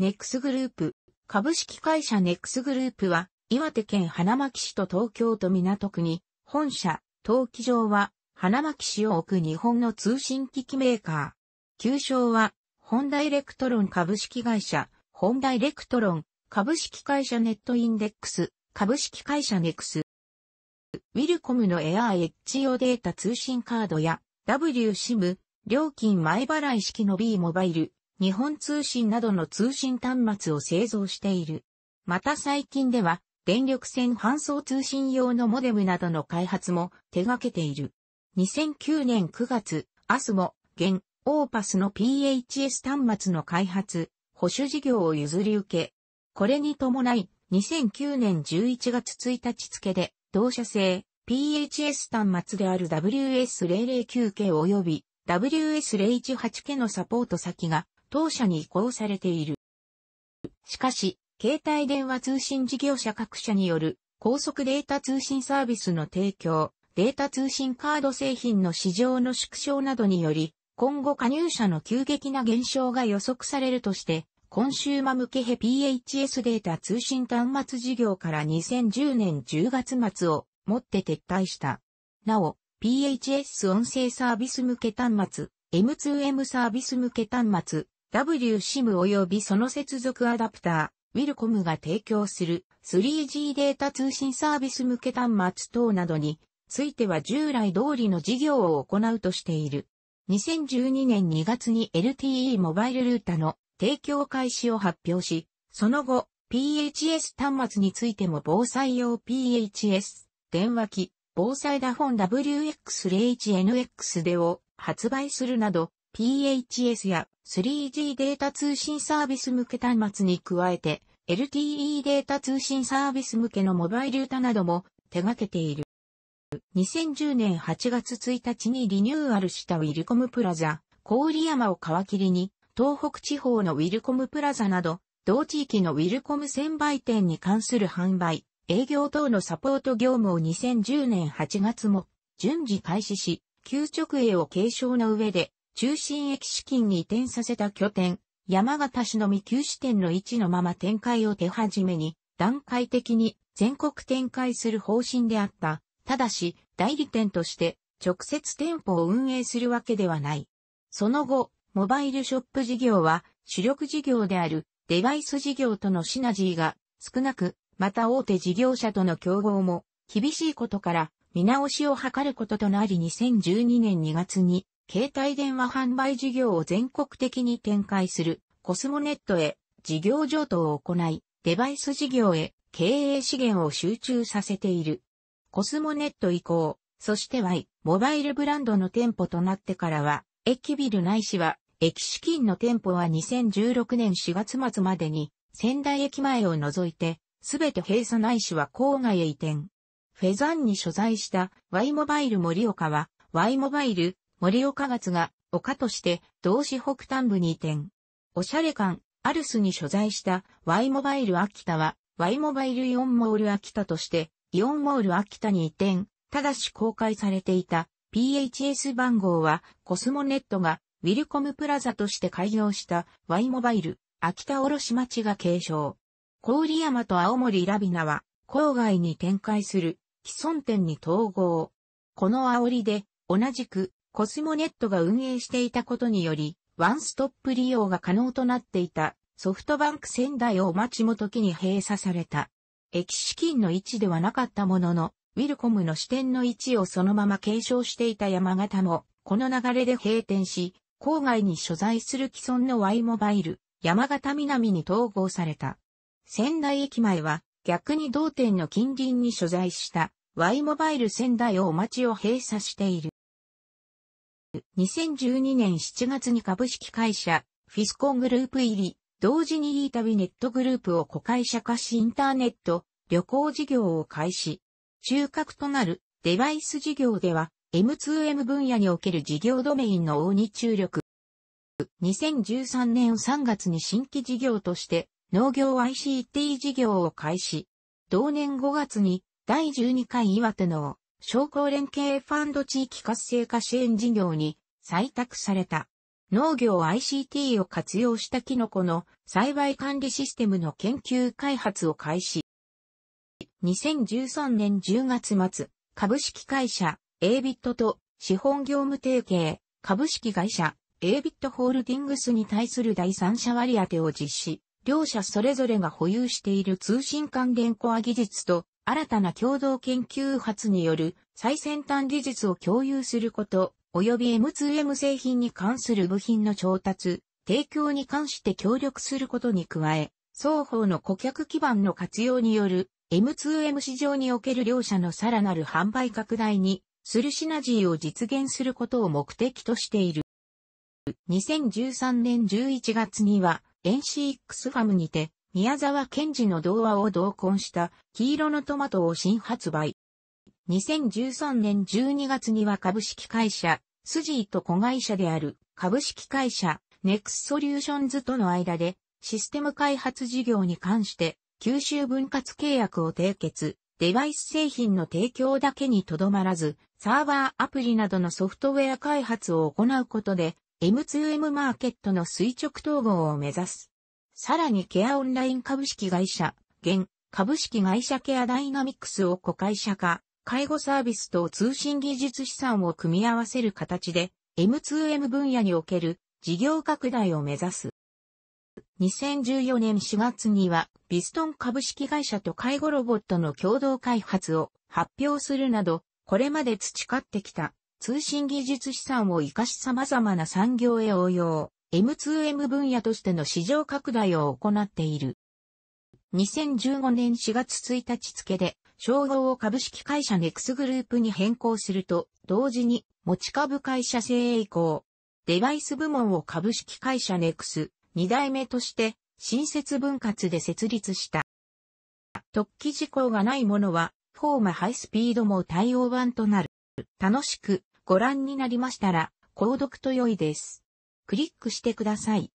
ネックスグループ、株式会社ネックスグループは、岩手県花巻市と東京都港区に、本社、登記場は、花巻市を置く日本の通信機器メーカー。旧称は、ホンダイレクトロン株式会社、ホンダイレクトロン株式会社ネットインデックス、株式会社ネクス。ウィルコムのエアーエッジ用データ通信カードや、WSIM、料金前払い式の B モバイル、日本通信などの通信端末を製造している。また最近では、電力線搬送通信用のモデムなどの開発も手掛けている。2009年9月、アスモ、現、オーパスの PHS 端末の開発、保守事業を譲り受け、これに伴い、2009年11月1日付で、同社製 PHS 端末である WS009 系及び WS018 系のサポート先が当社に移行されている。しかし、携帯電話通信事業者各社による高速データ通信サービスの提供、データ通信カード製品の市場の縮小などにより、今後加入者の急激な減少が予測されるとして、コンシューマ向け PHS データ通信端末事業から2010年10月末をもって撤退した。なお、PHS 音声サービス向け端末、M2M サービス向け端末、WSIM 及びその接続アダプター、ウィルコムが提供する 3G データ通信サービス向け端末等などについては従来通りの事業を行うとしている。2012年2月に LTE モバイルルータの提供開始を発表し、その後、PHS 端末についても防災用 PHS、電話機、防災ォン WX01NX でを発売するなど、PHS や 3G データ通信サービス向け端末に加えて、LTE データ通信サービス向けのモバイル歌なども手掛けている。2010年8月1日にリニューアルしたウィルコムプラザ、郡山を皮切りに、東北地方のウィルコムプラザなど、同地域のウィルコム専売店に関する販売、営業等のサポート業務を2010年8月も順次開始し、急直営を継承の上で中心駅資金に移転させた拠点、山形市のみ旧支店の位置のまま展開を手始めに、段階的に全国展開する方針であった。ただし、代理店として直接店舗を運営するわけではない。その後、モバイルショップ事業は主力事業であるデバイス事業とのシナジーが少なく、また大手事業者との競合も厳しいことから見直しを図ることとなり2012年2月に携帯電話販売事業を全国的に展開するコスモネットへ事業譲渡を行い、デバイス事業へ経営資源を集中させている。コスモネット以降、そして Y、モバイルブランドの店舗となってからは、駅ビルないしは、駅資金の店舗は2016年4月末までに、仙台駅前を除いて、すべて閉鎖ないしは郊外へ移転。フェザンに所在した Y モバイル森岡は、Y モバイル森岡月が丘として同市北端部に移転。おしゃれ館、アルスに所在した Y モバイル秋田は Y モバイルイオンモール秋田としてイオンモール秋田に移転、ただし公開されていた PHS 番号はコスモネットがウィルコムプラザとして開業した Y モバイル秋田卸町が継承。郡山と青森ラビナは郊外に展開する既存店に統合。この煽りで同じくコスモネットが運営していたことにより、ワンストップ利用が可能となっていたソフトバンク仙台を待ちも時に閉鎖された。駅資金の位置ではなかったものの、ウィルコムの支店の位置をそのまま継承していた山形も、この流れで閉店し、郊外に所在する既存の Y モバイル、山形南に統合された。仙台駅前は、逆に同店の近隣に所在した Y モバイル仙台をお待ちを閉鎖している。2012年7月に株式会社、フィスコングループ入り、同時にイータビネットグループを子会社化しインターネット、旅行事業を開始。中核となるデバイス事業では M2M 分野における事業ドメインの大に注力。2013年3月に新規事業として農業 ICT 事業を開始。同年5月に第12回岩手の商工連携ファンド地域活性化支援事業に採択された。農業 ICT を活用したキノコの栽培管理システムの研究開発を開始。2013年10月末、株式会社 A ビットと資本業務提携株式会社 A ビットホールディングスに対する第三者割当を実施。両社それぞれが保有している通信関連コア技術と新たな共同研究発による最先端技術を共有すること、及び M2M 製品に関する部品の調達、提供に関して協力することに加え、双方の顧客基盤の活用による M2M 市場における両社のさらなる販売拡大にするシナジーを実現することを目的としている。2013年11月には NCX ファムにて宮沢賢治の童話を同梱した黄色のトマトを新発売。2013年12月には株式会社、スジーと子会社である株式会社、ネクスソリューションズとの間でシステム開発事業に関して九州分割契約を締結、デバイス製品の提供だけにとどまらず、サーバーアプリなどのソフトウェア開発を行うことで、M2M マーケットの垂直統合を目指す。さらにケアオンライン株式会社、現、株式会社ケアダイナミクスを子会社化、介護サービスと通信技術資産を組み合わせる形で、M2M 分野における事業拡大を目指す。2014年4月には、ビストン株式会社と介護ロボットの共同開発を発表するなど、これまで培ってきた通信技術資産を活かし様々な産業へ応用。M2M 分野としての市場拡大を行っている。2015年4月1日付で、称号を株式会社ネクスグループに変更すると、同時に持ち株会社制へ移行。デバイス部門を株式会社ネクス2代目として新設分割で設立した。特記事項がないものは、フォーマハイスピードも対応版となる。楽しくご覧になりましたら、購読と良いです。クリックしてください。